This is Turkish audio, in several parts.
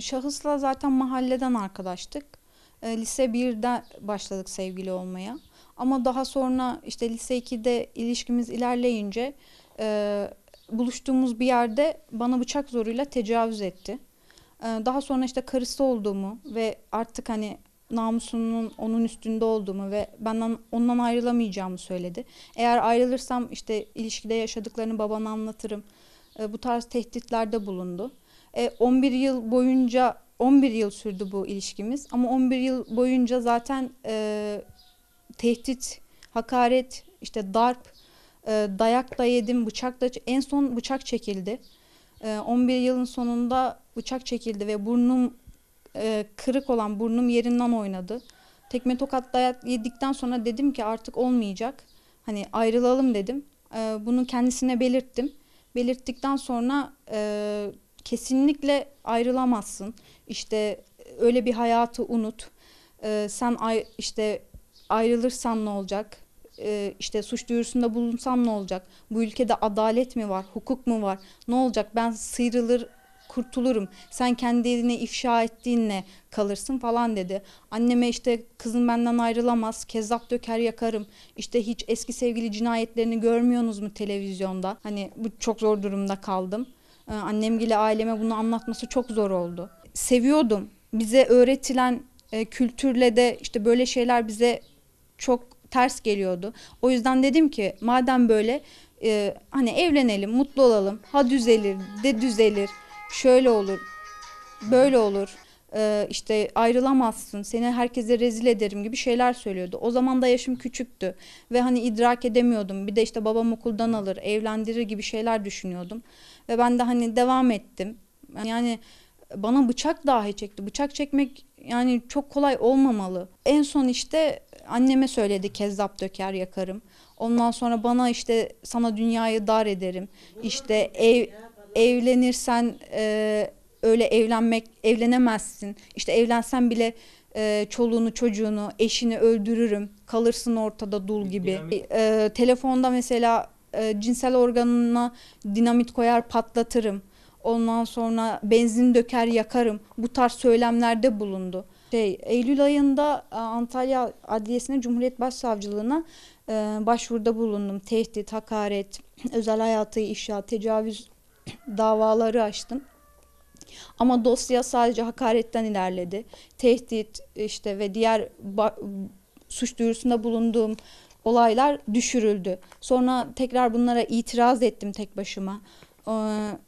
şahısla zaten mahalleden arkadaştık. E, lise 1'de başladık sevgili olmaya. Ama daha sonra işte lise 2'de ilişkimiz ilerleyince e, buluştuğumuz bir yerde bana bıçak zoruyla tecavüz etti. E, daha sonra işte karısı olduğumu ve artık hani namusunun onun üstünde olduğumu ve benden ondan ayrılamayacağımı söyledi. Eğer ayrılırsam işte ilişkide yaşadıklarını babana anlatırım. E, bu tarz tehditlerde bulundu. E, 11 yıl boyunca 11 yıl sürdü bu ilişkimiz ama 11 yıl boyunca zaten e, tehdit, hakaret, işte darp, e, dayak da yedim, bıçak da en son bıçak çekildi. E, 11 yılın sonunda bıçak çekildi ve burnum e, kırık olan burnum yerinden oynadı. Tekme tokat dayak yedikten sonra dedim ki artık olmayacak. Hani ayrılalım dedim. E, bunu kendisine belirttim. Belirttikten sonra e, kesinlikle ayrılamazsın. İşte e, öyle bir hayatı unut. Ee, sen ay, işte ayrılırsam ne olacak? Ee, işte suç duyurusunda bulunsam ne olacak? Bu ülkede adalet mi var? Hukuk mu var? Ne olacak? Ben sıyrılır kurtulurum. Sen kendi ifşa ettiğinle kalırsın falan dedi. Anneme işte kızım benden ayrılamaz, kezzap döker yakarım. İşte hiç eski sevgili cinayetlerini görmüyorsunuz mu televizyonda? Hani bu çok zor durumda kaldım. Ee, annemgile aileme bunu anlatması çok zor oldu. Seviyordum. Bize öğretilen e, kültürle de işte böyle şeyler bize çok ters geliyordu. O yüzden dedim ki madem böyle e, hani evlenelim, mutlu olalım. Ha düzelir, de düzelir. Şöyle olur, böyle olur. E, işte ayrılamazsın, seni herkese rezil ederim gibi şeyler söylüyordu. O zaman da yaşım küçüktü ve hani idrak edemiyordum. Bir de işte babam okuldan alır, evlendirir gibi şeyler düşünüyordum. Ve ben de hani devam ettim. Yani bana bıçak dahi çekti. Bıçak çekmek yani çok kolay olmamalı. En son işte anneme söyledi kezzap döker yakarım. Ondan sonra bana işte sana dünyayı dar ederim. İşte ev evlenirsen e, öyle evlenmek evlenemezsin. İşte evlensen bile e, çoluğunu çocuğunu eşini öldürürüm kalırsın ortada dul gibi. E, e, telefonda mesela e, cinsel organına dinamit koyar patlatırım. Ondan sonra benzin döker yakarım. Bu tarz söylemlerde bulundu. Şey, Eylül ayında e, Antalya Adliyesi'ne Cumhuriyet Başsavcılığına e, başvuruda bulundum. Tehdit, hakaret, özel hayatı işya, tecavüz davaları açtım. Ama dosya sadece hakaretten ilerledi. Tehdit işte ve diğer suç duyurusunda bulunduğum olaylar düşürüldü. Sonra tekrar bunlara itiraz ettim tek başıma. Ee,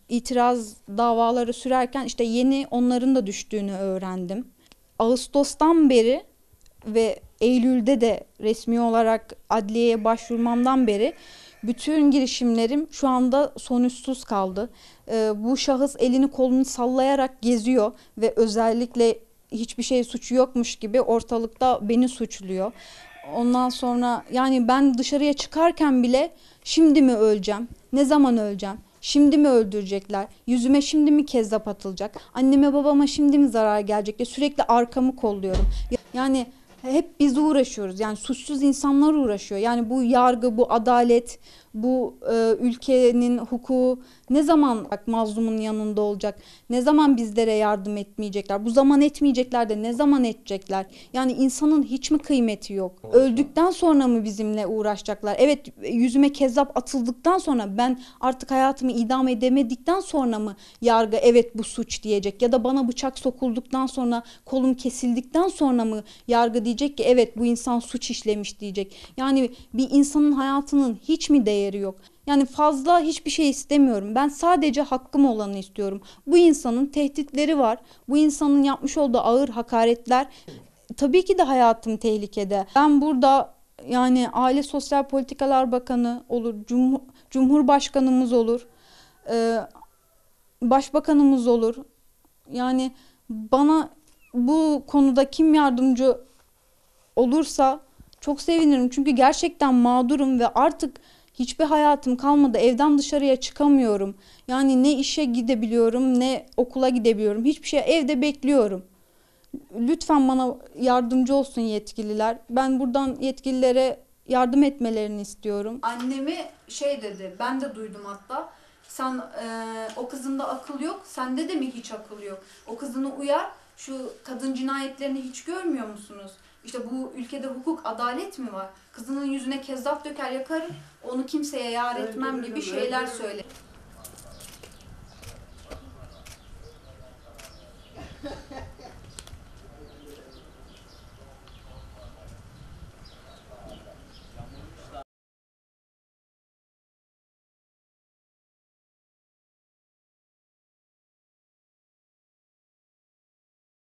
itiraz davaları sürerken işte yeni onların da düştüğünü öğrendim. Ağustos'tan beri ve Eylül'de de resmi olarak adliyeye başvurmamdan beri bütün girişimlerim şu anda sonuçsuz kaldı. Ee, bu şahıs elini kolunu sallayarak geziyor ve özellikle hiçbir şey suçu yokmuş gibi ortalıkta beni suçluyor. Ondan sonra yani ben dışarıya çıkarken bile şimdi mi öleceğim? Ne zaman öleceğim? Şimdi mi öldürecekler? Yüzüme şimdi mi kezzap atılacak? Anneme babama şimdi mi zarar gelecek? Ya sürekli arkamı kolluyorum. Yani hep biz uğraşıyoruz. Yani suçsuz insanlar uğraşıyor. Yani bu yargı, bu adalet, bu e, ülkenin hukuku ne zaman bak, mazlumun yanında olacak? Ne zaman bizlere yardım etmeyecekler? Bu zaman etmeyecekler de ne zaman edecekler? Yani insanın hiç mi kıymeti yok? Öldükten sonra mı bizimle uğraşacaklar? Evet yüzüme kezzap atıldıktan sonra ben artık hayatımı idam edemedikten sonra mı yargı evet bu suç diyecek? Ya da bana bıçak sokulduktan sonra kolum kesildikten sonra mı yargı diyecek? diyecek ki evet bu insan suç işlemiş diyecek. Yani bir insanın hayatının hiç mi değeri yok? Yani fazla hiçbir şey istemiyorum. Ben sadece hakkım olanı istiyorum. Bu insanın tehditleri var. Bu insanın yapmış olduğu ağır hakaretler. Tabii ki de hayatım tehlikede. Ben burada yani Aile Sosyal Politikalar Bakanı olur, Cumhur, Cumhurbaşkanımız olur, e, Başbakanımız olur. Yani bana bu konuda kim yardımcı olursa çok sevinirim. Çünkü gerçekten mağdurum ve artık hiçbir hayatım kalmadı. Evden dışarıya çıkamıyorum. Yani ne işe gidebiliyorum ne okula gidebiliyorum. Hiçbir şey evde bekliyorum. Lütfen bana yardımcı olsun yetkililer. Ben buradan yetkililere yardım etmelerini istiyorum. Annemi şey dedi, ben de duydum hatta. Sen e, o kızında akıl yok, sende de mi hiç akıl yok? O kızını uyar, şu kadın cinayetlerini hiç görmüyor musunuz? İşte bu ülkede hukuk, adalet mi var? Kızının yüzüne kezzap döker yakarım, onu kimseye yar etmem gibi şeyler söyle.